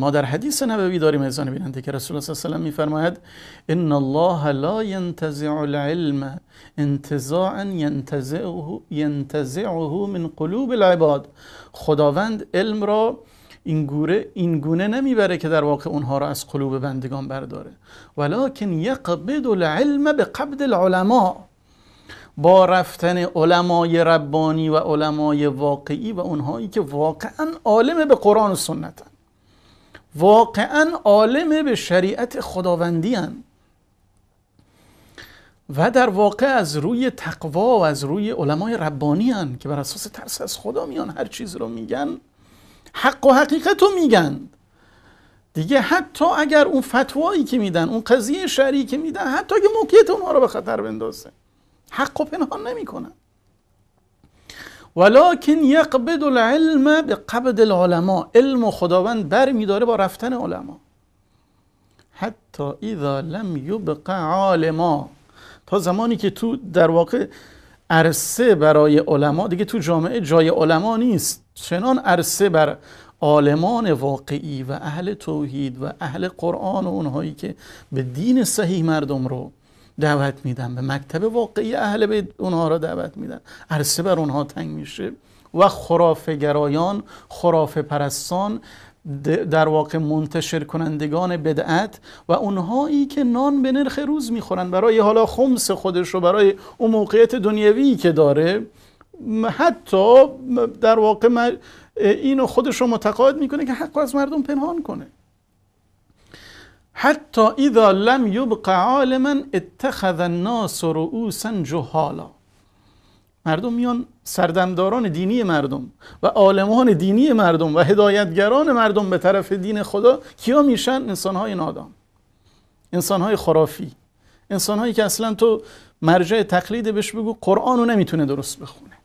ما در حدیث نبوی داریم ازان بیننده که رسول الله صلی الله علیه و میفرماید ان الله لا ينتزع العلم انتزاعا ينتزعه ينتزعه من قلوب العباد خداوند علم را این گونه این گونه نمیبره که در واقع اونها را از قلوب بندگان برداره ولکن يقبض العلم به العلماء با رفتن علمای ربانی و علمای واقعی و اونهایی که واقعا عالم به قرآن و سنتن واقعا عالم به شریعت خداوندی و در واقع از روی تقوا و از روی علمای ربانی هن که بر اساس ترس از خدا میان هر چیز رو میگن حق و حقیقت رو میگن دیگه حتی اگر اون فتوایی که میدن اون قضیه شرعی که میدن حتی که موقعیت اونها رو به خطر بندازه حق و پنهان نمیکنن ولکن یقبد العلم به قبد العلماء علم خداوند بر میداره با رفتن علما حتی اذا لم یبقی عالما تا زمانی که تو در واقع عرصه برای علما دیگه تو جامعه جای علما نیست چنان عرصه بر عالمان واقعی و اهل توحید و اهل قرآن و اونهایی که به دین صحیح مردم رو دعوت میدن به مکتب واقعی اهل بیت اونها را دعوت میدن عرصه بر اونها تنگ میشه و خرافه گرایان خرافه پرستان در واقع منتشر کنندگان بدعت و اونهایی که نان به نرخ روز میخورن برای حالا خمس خودش رو برای اون موقعیت دنیوی که داره حتی در واقع اینو خودش رو متقاعد میکنه که حق از مردم پنهان کنه حتی اذا لم یبق عالما اتخذ الناس رؤوسا جهالا مردم میان سردمداران دینی مردم و عالمان دینی مردم و هدایتگران مردم به طرف دین خدا کیا میشن انسانهای نادام انسانهای خرافی انسانهایی که اصلا تو مرجع تقلید بهش بگو قرآن رو نمیتونه درست بخونه